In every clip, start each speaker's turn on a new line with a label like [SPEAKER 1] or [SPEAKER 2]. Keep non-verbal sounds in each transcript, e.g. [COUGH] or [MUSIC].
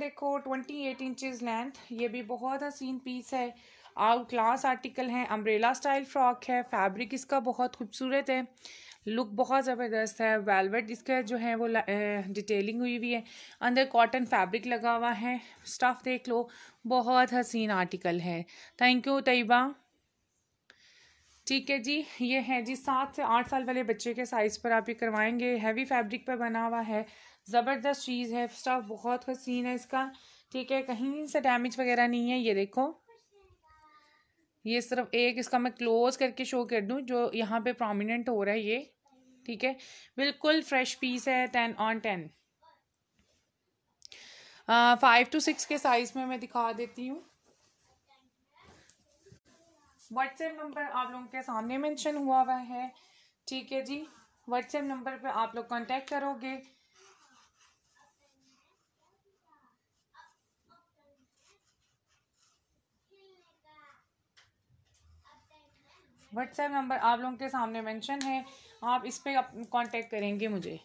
[SPEAKER 1] देखो twenty eight inches length ये भी बहुत हसीन पीस है आउट क्लास आर्टिकल है अम्ब्रेला स्टाइल फ्रॉक है फैब्रिक इसका बहुत खूबसूरत है लुक बहुत ज़बरदस्त है वेलवेट इसका जो है वो डिटेलिंग हुई हुई है अंदर कॉटन फैब्रिक लगा हुआ है स्टफ़ देख लो बहुत हसीन आर्टिकल है थैंक यू तयबा ठीक है जी ये है जी सात से आठ साल वाले बच्चे के साइज़ पर आप ये करवाएंगे हैवी फैब्रिक पर बना हुआ है ज़बरदस्त चीज़ है स्टफ़ बहुत हसीन है इसका ठीक है कहीं से डैमेज वगैरह नहीं है ये देखो ये सिर्फ एक इसका मैं क्लोज करके शो कर दूँ जो यहाँ पे प्रोमिनेंट हो रहा है ये ठीक है बिल्कुल फ्रेश पीस है ten on ten five two six के साइज़ में मैं दिखा देती हूँ व्हाट्सएप नंबर आप लोगों के सामने मेंशन हुआ हुआ है ठीक है जी व्हाट्सएप नंबर पे आप लोग कांटेक्ट करोगे व्हाट्सएप नंबर आप लोगों के सामने मेंशन है आप इस पर कांटेक्ट करेंगे मुझे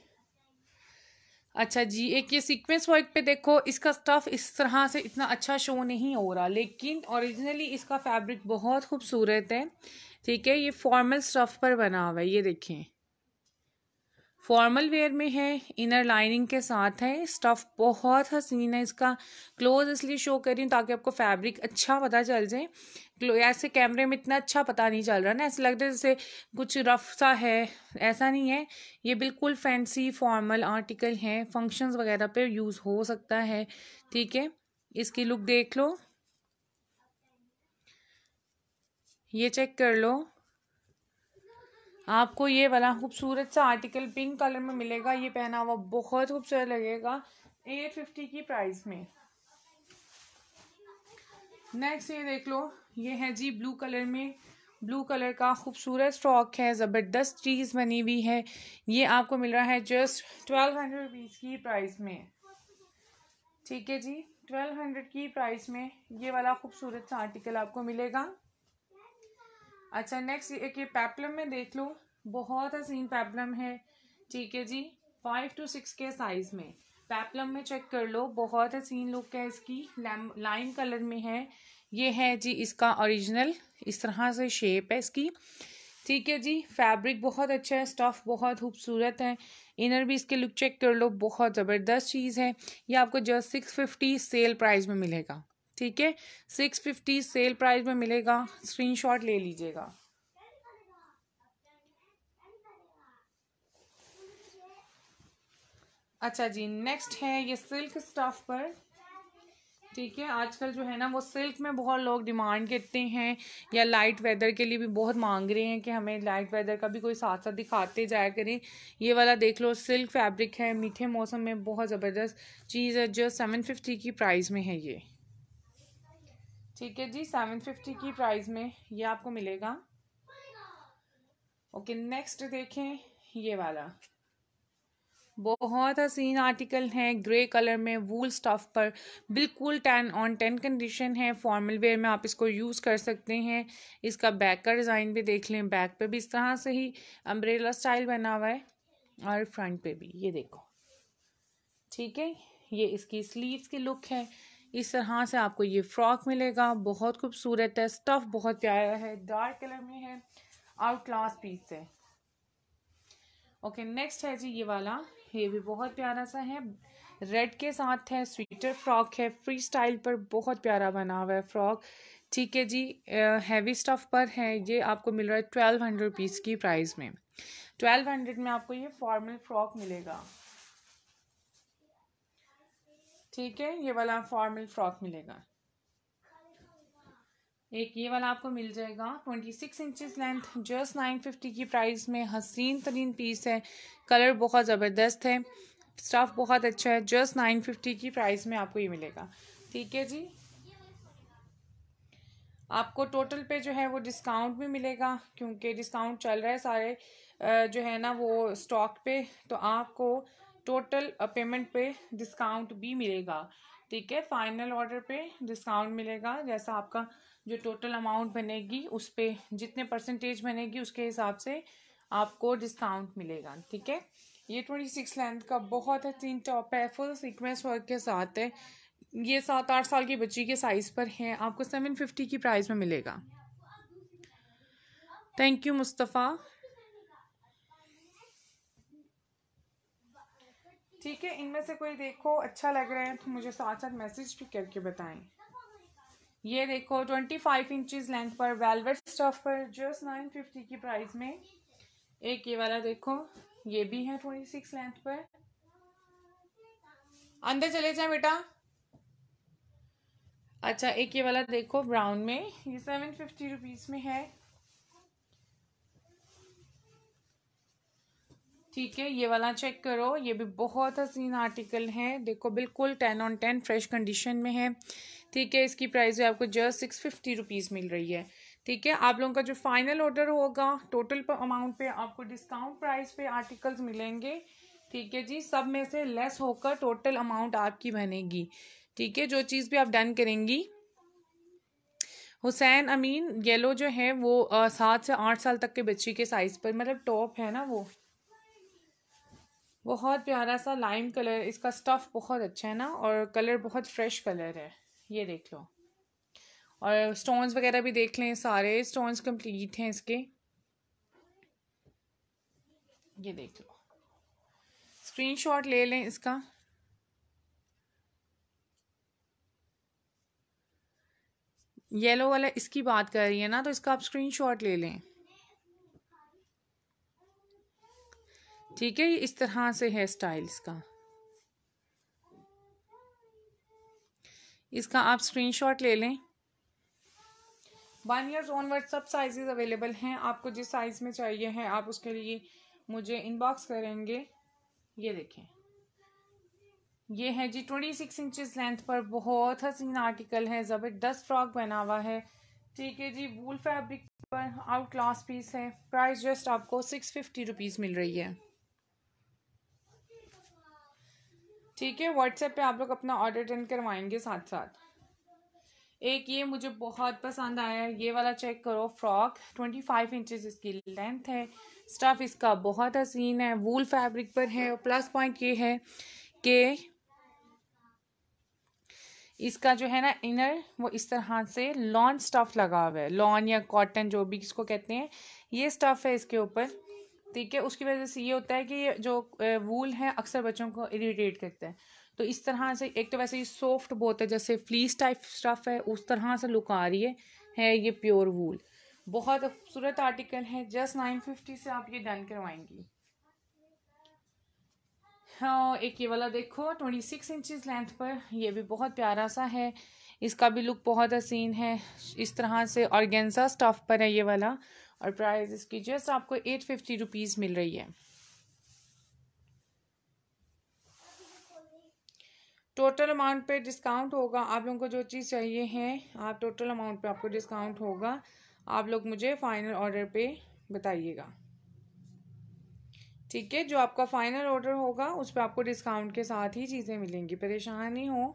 [SPEAKER 1] अच्छा जी एक ये सीक्वेंस वर्क पे देखो इसका स्टफ़ इस तरह से इतना अच्छा शो नहीं हो रहा लेकिन ओरिजिनली इसका फैब्रिक बहुत खूबसूरत है ठीक है ये फॉर्मल स्टफ़ पर बना हुआ है ये देखें फॉर्मल वेयर में है इनर लाइनिंग के साथ है स्टफ़ बहुत हसीन है इसका क्लोज इसलिए शो कर रही हूँ ताकि आपको फैब्रिक अच्छा पता चल जाए ऐसे कैमरे में इतना अच्छा पता नहीं चल रहा ना ऐसा लग रहा है जैसे कुछ रफ सा है ऐसा नहीं है ये बिल्कुल फैंसी फॉर्मल आर्टिकल है फंक्शंस वगैरह पे यूज़ हो सकता है ठीक है इसकी लुक देख लो ये चेक कर लो आपको ये वाला खूबसूरत सा आर्टिकल पिंक कलर में मिलेगा ये पहना हुआ बहुत खूबसूरत लगेगा एट फिफ्टी की प्राइस में नेक्स्ट ये देख लो ये है जी ब्लू कलर में ब्लू कलर का खूबसूरत स्टॉक है ज़बरदस्त चीज़ बनी हुई है ये आपको मिल रहा है जस्ट ट्वेल्व हंड्रेड रुपीज़ की प्राइस में ठीक है जी ट्वेल्व हंड्रेड की प्राइस में ये वाला खूबसूरत सा आर्टिकल आपको मिलेगा अच्छा नेक्स्ट एक ये पैपलम में देख लो बहुत हसीन पैपलम है ठीक है जी फाइव टू सिक्स के साइज़ में पैपलम में चेक कर लो बहुत हसीन लुक है इसकी लाइम कलर में है ये है जी इसका ओरिजिनल इस तरह से शेप है इसकी ठीक है जी फैब्रिक बहुत अच्छा है स्टफ़ बहुत खूबसूरत है इनर भी इसके लुक चेक कर लो बहुत ज़बरदस्त चीज़ है ये आपको just six fifty sale price में मिलेगा ठीक है सिक्स फिफ्टी सेल प्राइस में मिलेगा स्क्रीनशॉट ले लीजिएगा अच्छा जी नेक्स्ट है ये सिल्क स्टफ पर ठीक है आजकल जो है ना वो सिल्क में बहुत लोग डिमांड करते हैं या लाइट वेदर के लिए भी बहुत मांग रहे हैं कि हमें लाइट वेदर का भी कोई साथ साथ दिखाते जाया करें ये वाला देख लो सिल्क फैब्रिक है मीठे मौसम में बहुत ज़बरदस्त चीज़ है जो सेवन फिफ्टी की प्राइस में है ये ठीक है जी सेवन फिफ्टी की प्राइस में ये आपको मिलेगा ओके नेक्स्ट देखें ये वाला बहुत हसीन आर्टिकल है ग्रे कलर में वूल स्टफ पर बिल्कुल टेन ऑन टेन कंडीशन है फॉर्मल वेयर में आप इसको यूज़ कर सकते हैं इसका बैक का डिज़ाइन भी देख लें बैक पे भी इस तरह से ही अम्ब्रेला स्टाइल बना हुआ है और फ्रंट पे भी ये देखो ठीक है ये इसकी स्लीव्स की लुक है इस तरह से आपको ये फ्रॉक मिलेगा बहुत खूबसूरत है स्टफ़ बहुत प्यारा है डार्क कलर में है आउट क्लास पीस है ओके नेक्स्ट है जी ये वाला ये भी बहुत प्यारा सा है रेड के साथ है स्वीटर फ्रॉक है फ्री स्टाइल पर बहुत प्यारा बना हुआ है फ्रॉक ठीक है जी हैवी स्टफ़ पर है ये आपको मिल रहा है ट्वेल्व हंड्रेड पीस की प्राइस में ट्वेल्व हंड्रेड में आपको ये फॉर्मल फ्रॉक मिलेगा ठीक है ये वाला फॉर्मल फ्रॉक मिलेगा एक ये वाला आपको मिल जाएगा twenty six inches length just fifty की प्राइस में हसीन तरीन पीस है कलर बहुत ज़बरदस्त है स्टफ़ बहुत अच्छा है जस्ट फिफ्टी की प्राइस में आपको ये मिलेगा ठीक है जी आपको टोटल पे जो है वो डिस्काउंट भी मिलेगा क्योंकि डिस्काउंट चल रहा है सारे जो है ना वो स्टॉक पे तो आपको टोटल पेमेंट uh, पे डिस्काउंट भी मिलेगा ठीक है फाइनल ऑर्डर पे डिस्काउंट मिलेगा जैसा आपका जो टोटल अमाउंट बनेगी उस पर जितने परसेंटेज बनेगी उसके हिसाब से आपको डिस्काउंट मिलेगा ठीक है ये ट्वेंटी सिक्स लेंथ का बहुत तीन टॉप है फुल सीक्वेंस वर्क के साथ है ये सात आठ साल की बच्ची के साइज़ पर है आपको सेवन फिफ्टी की प्राइस में मिलेगा थैंक यू मुस्तफ़ा ठीक है इनमें से कोई देखो अच्छा लग रहा है तो मुझे साथ साथ मैसेज भी करके बताएं ये देखो ट्वेंटी फाइव इंचज़ लेंथ पर वेलवेट स्टफ पर जस्ट नाइन फिफ्टी की प्राइस में एक ये वाला देखो ये भी है ट्वेंटी सिक्स लेंथ पर अंदर चले जाए बेटा अच्छा एक ये वाला देखो ब्राउन में ये सेवन फिफ्टी रुपीज़ में है ठीक है ये वाला चेक करो ये भी बहुत हसीन आर्टिकल है देखो बिल्कुल ten on ten fresh condition में है ठीक है इसकी प्राइस भी आपको जस्ट सिक्स फिफ्टी रुपीज़ मिल रही है ठीक है आप लोगों का जो फाइनल ऑर्डर होगा टोटल अमाउंट पे आपको डिस्काउंट प्राइस पे आर्टिकल्स मिलेंगे ठीक है जी सब में से लेस होकर टोटल अमाउंट आपकी बनेगी ठीक है जो चीज़ भी आप डन करेंगी हुसैन अमीन येलो जो है वो सात से आठ साल तक के बच्ची के साइज़ पर मतलब टॉप है ना वो बहुत प्यारा सा लाइम कलर इसका स्टफ़ बहुत अच्छा है ना और कलर बहुत फ्रेश कलर है ये देख लो और स्टोन्स वगैरह भी देख लें सारे स्टोन्स कंप्लीट हैं इसके ये देख लो स्क्रीनशॉट ले लें इसका येलो वाला इसकी बात कर रही है ना तो इसका आप स्क्रीनशॉट ले लें ठीक है इस तरह से है स्टाइल्स का इसका आप स्क्रीनशॉट ले लें वन ईयर्स ऑनवर्ड सब साइजेस अवेलेबल हैं आपको जिस साइज़ में चाहिए है आप उसके लिए मुझे इनबॉक्स करेंगे ये देखें ये है जी ट्वेंटी सिक्स इंचज लेंथ पर बहुत हसीन आर्टिकल है ज़बरदस्त फ्रॉक बना हुआ है ठीक है जी वूल फैब्रिक पर आउट क्लास पीस है प्राइस जस्ट आपको सिक्स फिफ्टी रुपीज़ मिल रही है ठीक है व्हाट्सएप पे आप लोग अपना ऑर्डर डन करवाएंगे साथ साथ एक ये मुझे बहुत पसंद आया ये वाला चेक करो फ्रॉक ट्वेंटी फाइव इंचज़ इसकी लेंथ है स्टफ़ इसका बहुत हसीन है वूल फैब्रिक पर है और प्लस पॉइंट ये है कि इसका जो है ना इनर वो इस तरह से लॉन स्टफ़ लगा हुआ है लॉन या कॉटन जो भी इसको कहते हैं ये स्टफ़ है इसके ऊपर ठीक है उसकी वजह से ये होता है कि जो वूल है अक्सर बच्चों को इरीटेट करते हैं तो इस तरह से एक तो वैसे ये सॉफ्ट बहुत है जैसे फ्लीस टाइप स्टफ़ है उस तरह से लुक आ रही है, है ये प्योर वूल बहुत खूबसूरत आर्टिकल है जस्ट नाइन फिफ्टी से आप ये डन करवाएंगी हाँ एक ये वाला देखो ट्वेंटी सिक्स इंचज़ लेंथ पर यह भी बहुत प्यारा सा है इसका भी लुक बहुत हसीन है इस तरह से ऑर्गेन्जा स्टफ़ पर है ये वाला और प्राइस इसकी जस्ट आपको एट फिफ्टी रुपीज़ मिल रही है टोटल अमाउंट पे डिस्काउंट होगा आप लोगों को जो चीज़ चाहिए है आप टोटल अमाउंट पे आपको डिस्काउंट होगा आप लोग मुझे फ़ाइनल ऑर्डर पे बताइएगा ठीक है जो आपका फ़ाइनल ऑर्डर होगा उस पर आपको डिस्काउंट के साथ ही चीज़ें मिलेंगी परेशानी हो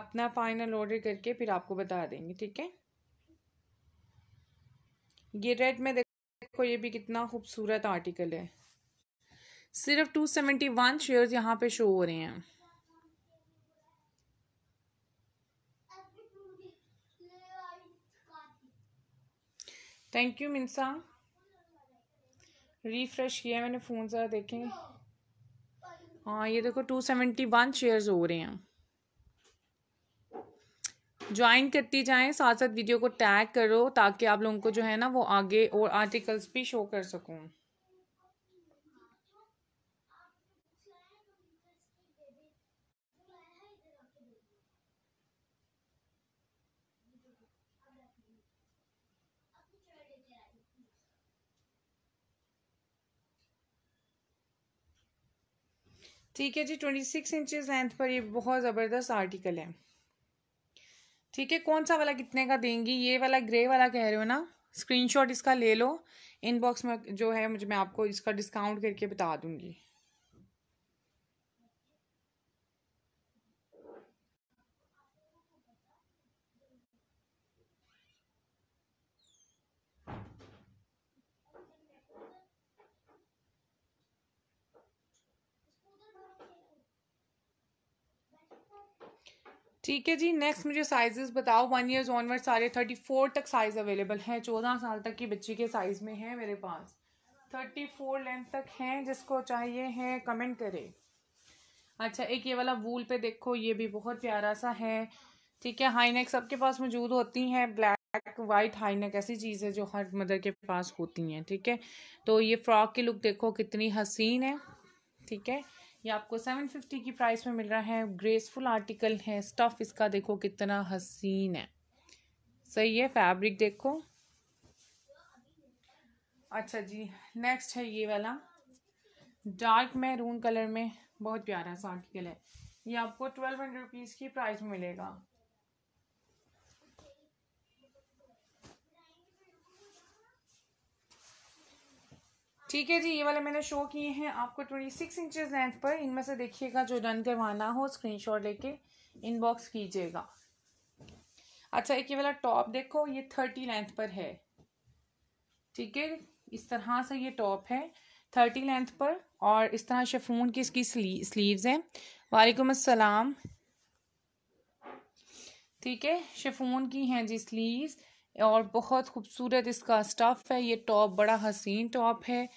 [SPEAKER 1] अपना फ़ाइनल ऑर्डर करके फिर आपको बता देंगे ठीक है ये रेड में देखो ये भी कितना खूबसूरत आर्टिकल है सिर्फ 271 शेयर्स यहाँ पे शो हो रहे हैं थैंक यू मिनसा रिफ्रेश किया मैंने फ़ोन ज़रा देखें हाँ ये देखो टू सेवेंटी वन शेयर्स हो रहे हैं ज्वाइन करती जाएं साथ साथ वीडियो को टैग करो ताकि आप लोगों को जो है ना वो आगे और आर्टिकल्स भी शो कर सकूं ठीक है जी ट्वेंटी सिक्स इंचज़ लेंथ पर ये बहुत ज़बरदस्त आर्टिकल है ठीक है कौन सा वाला कितने का देंगी ये वाला ग्रे वाला कह रहे हो ना स्क्रीनशॉट इसका ले लो इनबॉक्स में जो है मुझे मैं आपको इसका डिस्काउंट करके बता दूंगी ठीक है जी नेक्स्ट मुझे साइजेस बताओ वन ईयर्स ऑनवर्ड सारे थर्टी फोर तक साइज़ अवेलेबल हैं चौदह साल तक की बच्ची के साइज़ में है मेरे पास थर्टी फोर लेंथ तक हैं जिसको चाहिए हैं कमेंट करें अच्छा एक ये वाला वूल पे देखो ये भी बहुत प्यारा सा है ठीक है हाई नेक सबके पास मौजूद होती हैं ब्लैक वाइट हाई नेक ऐसी है जो हर मदर के पास होती हैं ठीक है तो ये फ्रॉक की लुक देखो कितनी हसीन है ठीक है ये आपको सेवन फिफ्टी की प्राइस में मिल रहा है ग्रेसफुल आर्टिकल है स्टफ़ इसका देखो कितना हसीन है सही है फैब्रिक देखो अच्छा जी नेक्स्ट है ये वाला डार्क मैरून कलर में बहुत प्यारा सा आर्टिकल है ये आपको ट्वेल्व हंड्रेड रुपीज़ की प्राइस में मिलेगा ठीक है जी ये वाले मैंने शो किए हैं आपको ट्वेंटी सिक्स इंचज़ लेंथ पर इनमें से देखिएगा जो डन करवाना हो स्क्रीनशॉट लेके इनबॉक्स कीजिएगा अच्छा एक ये वाला टॉप देखो ये थर्टी लेंथ पर है ठीक है इस तरह से ये टॉप है थर्टी लेंथ पर और इस तरह शेफून की इसकी स्ली, स्लीव्स हैं वालेकुम असलम ठीक है शेफून की हैं जी स्लीव्स और बहुत खूबसूरत इसका स्टफ़ है ये टॉप बड़ा हसीन टॉप है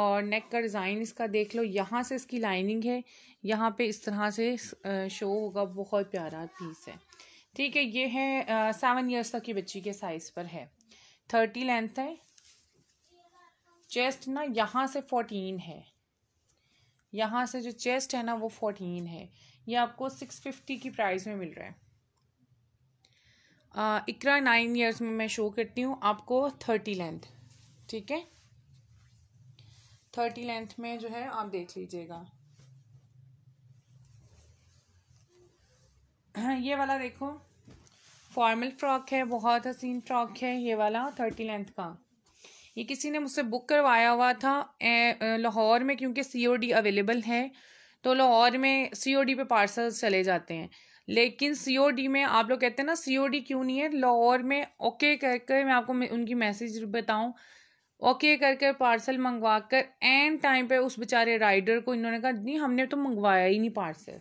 [SPEAKER 1] और नेक का डिज़ाइन इसका देख लो यहाँ से इसकी लाइनिंग है यहाँ पे इस तरह से शो होगा बहुत प्यारा पीस है ठीक है ये है सेवन इयर्स तक की बच्ची के साइज़ पर है थर्टी लेंथ है चेस्ट ना यहाँ से फोर्टीन है यहाँ से जो चेस्ट है ना वो फोर्टीन है ये आपको सिक्स फिफ्टी की प्राइस में मिल रहा है इकरा नाइन ईयर्स में मैं शो करती हूँ आपको थर्टी लेंथ ठीक है थर्टी लेंथ में जो है आप देख लीजिएगा [CLEARS THROAT] ये वाला देखो फॉर्मल फ्रॉक है बहुत हसीन फ्रॉक है ये वाला थर्टी लेंथ का ये किसी ने मुझसे बुक करवाया हुआ था लाहौर में क्योंकि सीओडी अवेलेबल है तो लाहौर में सीओडी पे पार्सल चले जाते हैं लेकिन सीओडी में आप लोग कहते हैं ना सीओडी क्यों नहीं है लाहौर में ओके करके मैं आपको उनकी मैसेज बताऊं ओके करके पार्सल मंगवा कर एन टाइम पे उस बेचारे राइडर को इन्होंने कहा नहीं हमने तो मंगवाया ही नहीं पार्सल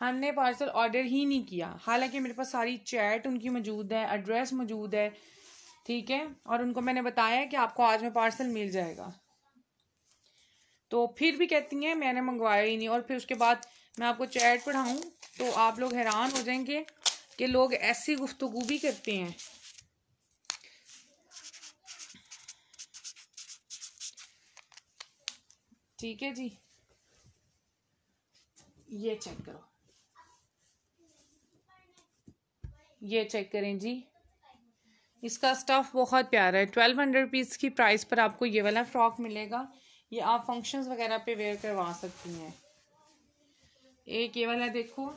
[SPEAKER 1] हमने पार्सल ऑर्डर ही नहीं किया हालांकि मेरे पास सारी चैट उनकी मौजूद है एड्रेस मौजूद है ठीक है और उनको मैंने बताया कि आपको आज में पार्सल मिल जाएगा तो फिर भी कहती हैं मैंने मंगवाया ही नहीं और फिर उसके बाद मैं आपको चैट पढ़ाऊँ तो आप लोग हैरान हो जाएंगे कि लोग ऐसी गुफ्तु भी करते हैं ठीक है जी ये चेक करो ये चेक करें जी इसका स्टफ़ बहुत प्यारा है ट्वेल्व हंड्रेड पीस की प्राइस पर आपको ये वाला फ्रॉक मिलेगा ये आप फंक्शंस वगैरह पे वेयर करवा सकती हैं एक ये वाला देखो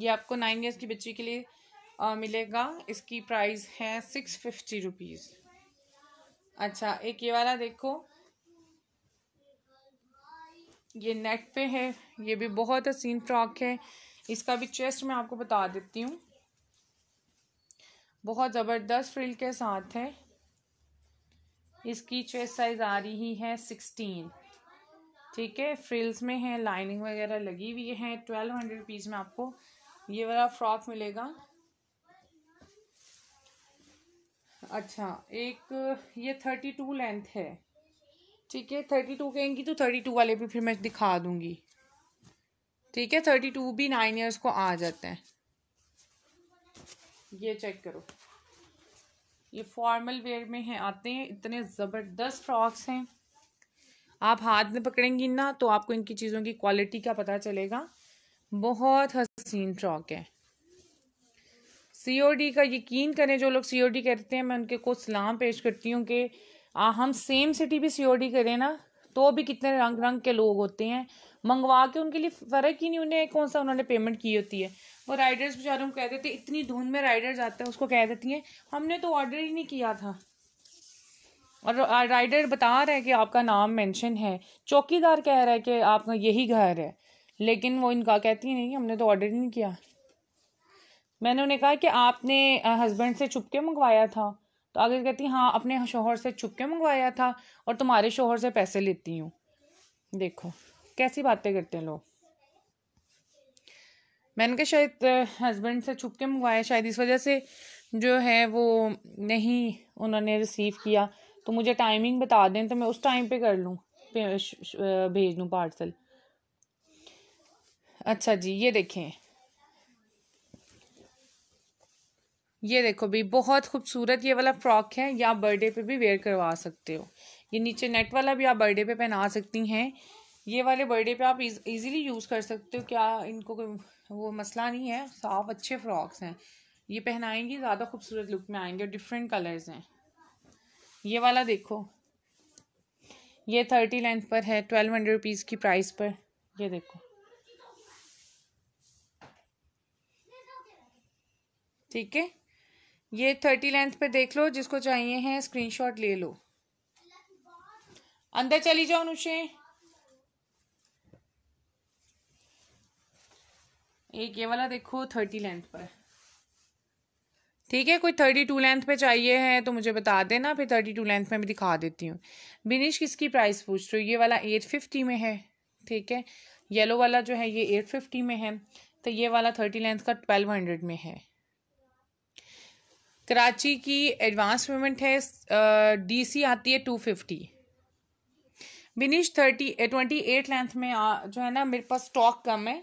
[SPEAKER 1] ये आपको नाइन ईयर्स की बच्ची के लिए आ, मिलेगा इसकी प्राइस है सिक्स फिफ्टी रुपीज़ अच्छा एक ये वाला देखो ये नेक पे है ये भी बहुत हसीन फ्रॉक है इसका भी चेस्ट मैं आपको बता देती हूँ बहुत ज़बरदस्त फ्रिल के साथ है इसकी चेस्ट साइज़ आ रही है सिक्सटीन ठीक है फ्रिल्स में है लाइनिंग वगैरह लगी हुई है ट्वेल्व हंड्रेड रुपीज़ में आपको ये वाला फ्रॉक मिलेगा अच्छा एक ये थर्टी टू लेंथ है ठीक है थर्टी टू कहेंगी तो थर्टी टू वाले भी फिर मैं दिखा दूंगी ठीक है थर्टी टू भी नाइन ईयर्स को आ जाते हैं ये चेक करो ये फॉर्मल वेयर में है आते हैं इतने ज़बरदस्त फ्रॉक्स हैं आप हाथ में पकड़ेंगी ना तो आपको इनकी चीज़ों की क्वालिटी का पता चलेगा बहुत हसीन फ्रॉक है सी का यकीन करें जो लोग सी करते हैं मैं उनके को सलाम पेश करती हूँ कि हम सेम सिटी भी सी करें ना तो भी कितने रंग रंग के लोग होते हैं मंगवा के उनके लिए फ़र्क ही नहीं उन्हें कौन सा उन्होंने पेमेंट की होती है वो राइडर्स बेचारों को कह देते इतनी धुंध में राइडर्स आते हैं उसको कह देती हैं हमने तो ऑर्डर ही नहीं किया था और राइडर बता रहा है कि आपका नाम मेंशन है चौकीदार कह रहा है कि आपका यही घर है लेकिन वो इनका कहती नहीं हमने तो ऑर्डर नहीं किया मैंने उन्हें कहा कि आपने हस्बैंड से चुप के मंगवाया था तो आगे कहती हाँ अपने शोहर से चुप के मंगवाया था और तुम्हारे शोहर से पैसे लेती हूँ देखो कैसी बातें करते हैं लोग मैंने कहा शायद हस्बैंड से छुप के मंगवाया शायद इस वजह से जो है वो नहीं उन्होंने रिसीव किया तो मुझे टाइमिंग बता दें तो मैं उस टाइम पे कर लूँ भेज दूँ पार्सल अच्छा जी ये देखें ये देखो भी बहुत खूबसूरत ये वाला फ्रॉक है या बर्थडे पे भी वेयर करवा सकते हो ये नीचे नेट वाला भी आप बर्थडे पे पहना सकती हैं ये वाले बर्थडे पे आप इजीली यूज़ कर सकते हो क्या इनको कोई वो मसला नहीं है साफ अच्छे फ्रॉक्स हैं ये पहनाएंगी ज़्यादा खूबसूरत लुक में आएंगे और डिफरेंट कलर्स हैं ये वाला देखो ये थर्टी लेंथ पर है ट्वेल्व हंड्रेड रुपीज़ की प्राइस पर ये देखो ठीक है ये थर्टी लेंथ पे देख लो जिसको चाहिए है स्क्रीनशॉट ले लो अंदर चली जाओ नुशे एक ये वाला देखो थर्टी लेंथ पर ठीक है कोई थर्टी टू लेंथ पे चाहिए है तो मुझे बता देना फिर थर्टी टू लेंथ में भी दिखा देती हूँ बिनिश किसकी प्राइस पूछ रहे हो ये वाला एट फिफ्टी में है ठीक है येलो वाला जो है ये एट फिफ्टी में है तो ये वाला थर्टी लेंथ का ट्वेल्व हंड्रेड में है कराची की एडवांस पेमेंट है डी सी आती है two fifty Binish thirty twenty eight length में आ, जो है ना मेरे पास स्टॉक कम है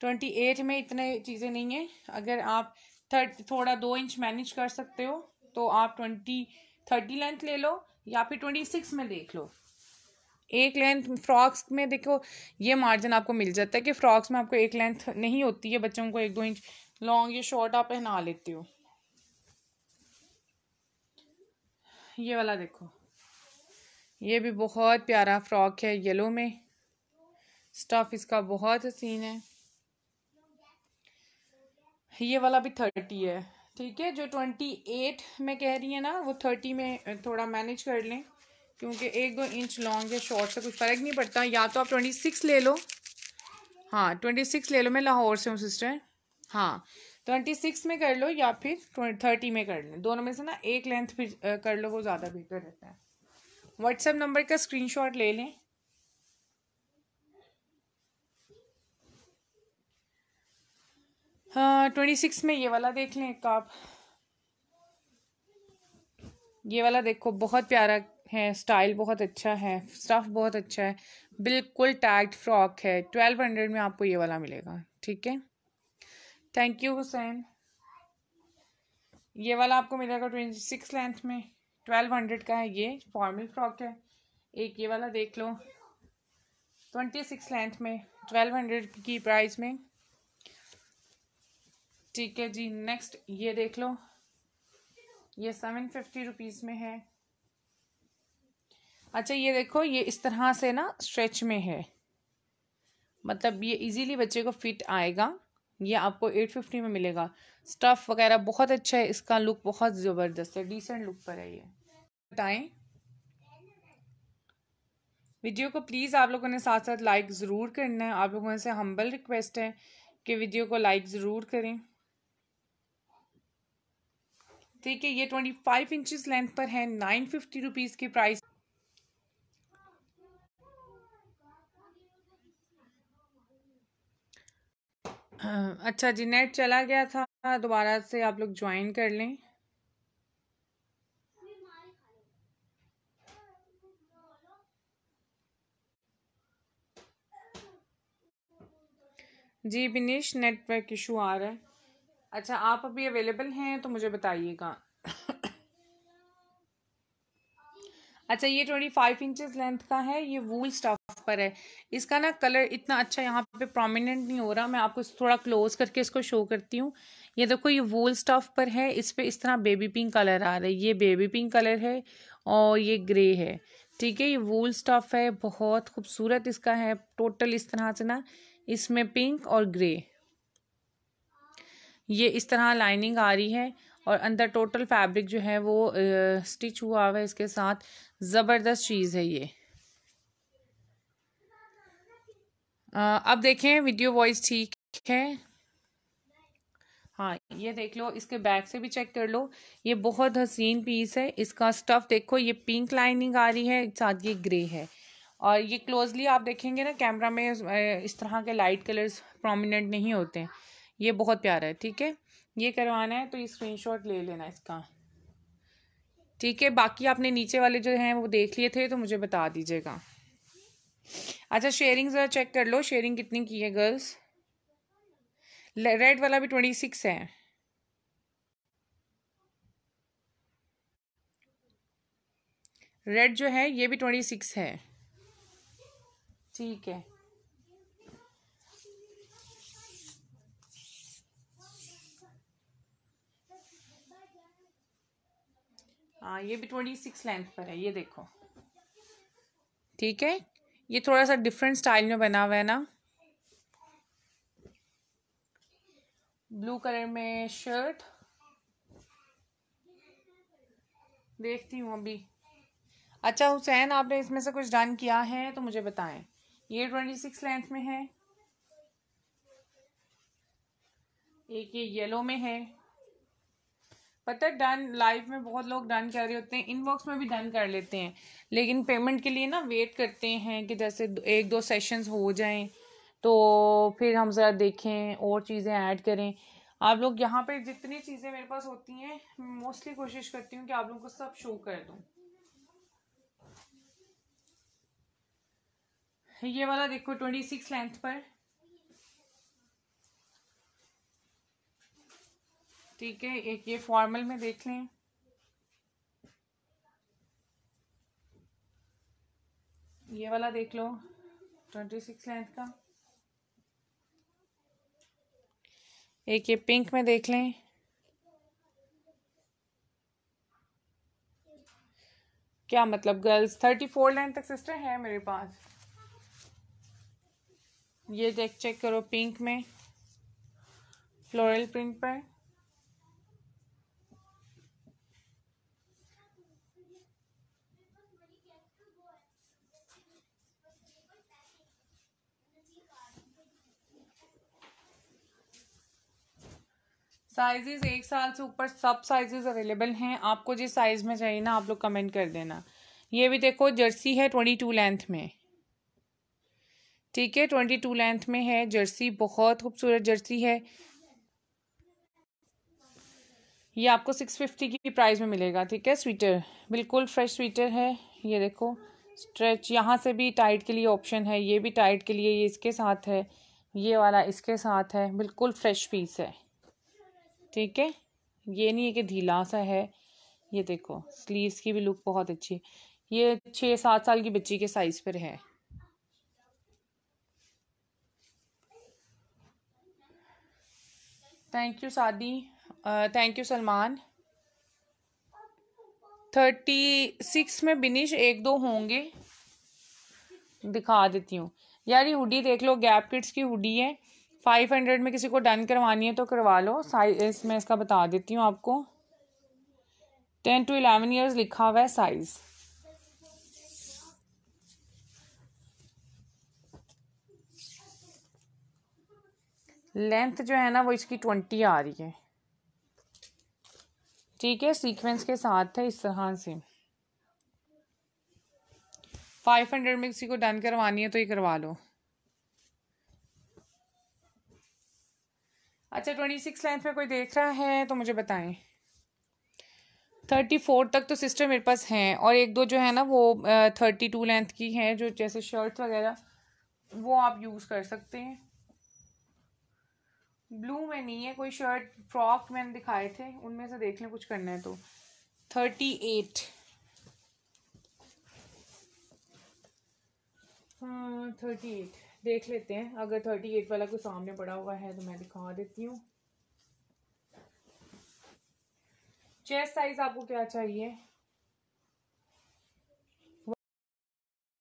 [SPEAKER 1] ट्वेंटी एट में इतने चीज़ें नहीं है अगर आप थर्ट थोड़ा दो इंच मैनेज कर सकते हो तो आप ट्वेंटी थर्टी लेंथ ले लो या फिर ट्वेंटी सिक्स में देख लो एक लेंथ फ्रॉक्स में देखो ये मार्जिन आपको मिल जाता है कि फ्रॉक्स में आपको एक लेंथ नहीं होती है बच्चों को एक दो इंच लॉन्ग या शॉर्ट आप पहना लेते हो ये वाला देखो ये भी बहुत प्यारा फ्रॉक है येलो में स्टफ़ इसका बहुत हसीन है ये वाला भी थर्टी है ठीक है जो ट्वेंटी एट में कह रही है ना वो थर्टी में थोड़ा मैनेज कर लें क्योंकि एक दो इंच लॉन्ग या शॉर्ट से कुछ फ़र्क नहीं पड़ता या तो आप ट्वेंटी सिक्स ले लो हाँ ट्वेंटी सिक्स ले लो मैं लाहौर से हूँ सिस्टर हाँ ट्वेंटी सिक्स में कर लो या फिर थर्टी में कर लें दोनों में से ना एक लेंथ फिर कर लो वो ज़्यादा बेहतर रहता है व्हाट्सएप नंबर का स्क्रीन ले लें हाँ ट्वेंटी सिक्स में ये वाला देख लें एक आप ये वाला देखो बहुत प्यारा है स्टाइल बहुत अच्छा है स्टफ़ बहुत अच्छा है बिल्कुल टैग्ड फ्रॉक है ट्वेल्व हंड्रेड में आपको ये वाला मिलेगा ठीक है थैंक यू हुसैन ये वाला आपको मिलेगा ट्वेंटी सिक्स लेंथ में ट्वेल्व हंड्रेड का है ये फॉर्मल फ्रॉक है एक ये वाला देख लो ट्वेंटी सिक्स लेंथ में ट्वेल्व हंड्रेड की प्राइस में ठीक है जी नेक्स्ट ये देख लो ये सेवन फिफ्टी रुपीज़ में है अच्छा ये देखो ये इस तरह से ना स्ट्रेच में है मतलब ये इजीली बच्चे को फिट आएगा ये आपको एट फिफ्टी में मिलेगा स्टफ़ वगैरह बहुत अच्छा है इसका लुक बहुत ज़बरदस्त है डिसेंट लुक पर है ये बताएं वीडियो को प्लीज़ आप लोगों ने साथ साथ लाइक ज़रूर करना है आप लोगों से हम्बल रिक्वेस्ट है कि वीडियो को लाइक ज़रूर करें ठीक है ये ट्वेंटी फाइव इंचज लेंथ पर है नाइन फिफ्टी रुपीज़ की प्राइस अच्छा जी नेट चला गया था दोबारा से आप लोग ज्वाइन कर लें जी बिनिश नेटवर्क इशू आ रहा है अच्छा आप अभी अवेलेबल हैं तो मुझे बताइएगा अच्छा ये ट्वेंटी फाइव इंचज़ लेंथ का है ये वूल स्टफ पर है इसका ना कलर इतना अच्छा यहाँ पे प्रोमिनेंट नहीं हो रहा मैं आपको थोड़ा क्लोज करके इसको शो करती हूँ ये देखो ये वूल स्टफ पर है इस पर इस तरह बेबी पिंक कलर आ रहा है ये बेबी पिंक कलर है और ये ग्रे है ठीक है ये वूल स्टफ है बहुत खूबसूरत इसका है टोटल इस तरह से ना इसमें पिंक और ग्रे ये इस तरह लाइनिंग आ रही है और अंदर टोटल फैब्रिक जो है वो स्टिच हुआ हुआ है इसके साथ ज़बरदस्त चीज़ है ये अब देखें वीडियो वॉइस ठीक है हाँ ये देख लो इसके बैक से भी चेक कर लो ये बहुत हसीन पीस है इसका स्टफ देखो ये पिंक लाइनिंग आ रही है साथ ये ग्रे है और ये क्लोजली आप देखेंगे ना कैमरा में इस तरह के लाइट कलर्स प्रोमिनेंट नहीं होते हैं ये बहुत प्यारा है ठीक है ये करवाना है तो ये स्क्रीनशॉट ले लेना इसका ठीक है बाकी आपने नीचे वाले जो हैं वो देख लिए थे तो मुझे बता दीजिएगा अच्छा शेयरिंग ज़रा चेक कर लो शेयरिंग कितनी की है गर्ल्स रेड वाला भी ट्वेंटी सिक्स है रेड जो है ये भी ट्वेंटी सिक्स है ठीक है हाँ ये भी ट्वेंटी सिक्स लेंथ पर है ये देखो ठीक है ये थोड़ा सा डिफरेंट स्टाइल में बना हुआ है ना ब्लू कलर में शर्ट देखती हूँ अभी अच्छा हुसैन आपने इसमें से कुछ डन किया है तो मुझे बताएं ये ट्वेंटी सिक्स लेंथ में है एक ये येलो में है पता है डन लाइव में बहुत लोग डन कर रहे होते हैं इनबॉक्स में भी डन कर लेते हैं लेकिन पेमेंट के लिए ना वेट करते हैं कि जैसे एक दो सेशंस हो जाएं तो फिर हम ज़रा देखें और चीज़ें ऐड करें आप लोग यहाँ पे जितनी चीज़ें मेरे पास होती हैं मोस्टली कोशिश करती हूँ कि आप लोगों को सब शो कर दूँ ये वाला देखो ट्वेंटी सिक्स लेंथ पर ठीक है एक ये फॉर्मल में देख लें ये वाला देख लो ट्वेंटी सिक्स लेंथ का एक ये पिंक में देख लें क्या मतलब गर्ल्स थर्टी फोर लेंथ तक सिस्टर है मेरे पास ये चेक चेक करो पिंक में फ्लोरल प्रिंट पर साइजेस एक साल से ऊपर सब साइजेस अवेलेबल हैं आपको जिस साइज़ में चाहिए ना आप लोग कमेंट कर देना ये भी देखो जर्सी है ट्वेंटी टू लेंथ में ठीक है ट्वेंटी टू लेंथ में है जर्सी बहुत खूबसूरत जर्सी है ये आपको सिक्स फिफ्टी की प्राइस में मिलेगा ठीक है स्वीटर बिल्कुल फ्रेश स्वीटर है ये देखो स्ट्रेच यहाँ से भी टाइट के लिए ऑप्शन है ये भी टाइट के लिए ये इसके साथ है ये वाला इसके साथ है बिल्कुल फ्रेश पीस है ठीक है ये नहीं है कि ढीला सा है ये देखो स्लीव्स की भी लुक बहुत अच्छी है ये छः सात साल की बच्ची के साइज़ पर है थैंक यू सादी thank you Salman thirty six में बिनिश एक दो होंगे दिखा देती हूँ यार ये हुडी देख लो गैप किड्स की हुडी है फाइव हंड्रेड में किसी को डन करवानी है तो करवा लो साइज मैं इसका बता देती हूँ आपको टेन टू इलेवन ईयर्स लिखा हुआ है साइज़ लेंथ जो है ना वो इसकी ट्वेंटी आ रही है ठीक है सीक्वेंस के साथ है इस तरह से फाइव हंड्रेड में किसी को डन करवानी है तो ये करवा लो अच्छा ट्वेंटी सिक्स लेंथ में कोई देख रहा है तो मुझे बताएं थर्टी फोर तक तो सिस्टर मेरे पास हैं और एक दो जो है ना वो थर्टी टू लेंथ की हैं जो जैसे शर्ट वगैरह वो आप यूज़ कर सकते हैं ब्लू में नहीं है कोई शर्ट फ्रॉक मैंने दिखाए थे उनमें से देख लें कुछ करना है तो थर्टी एट हाँ थर्टी एट देख लेते हैं अगर थर्टी एट वाला कोई सामने पड़ा हुआ है तो मैं दिखा देती हूँ चेस्ट साइज़ आपको क्या चाहिए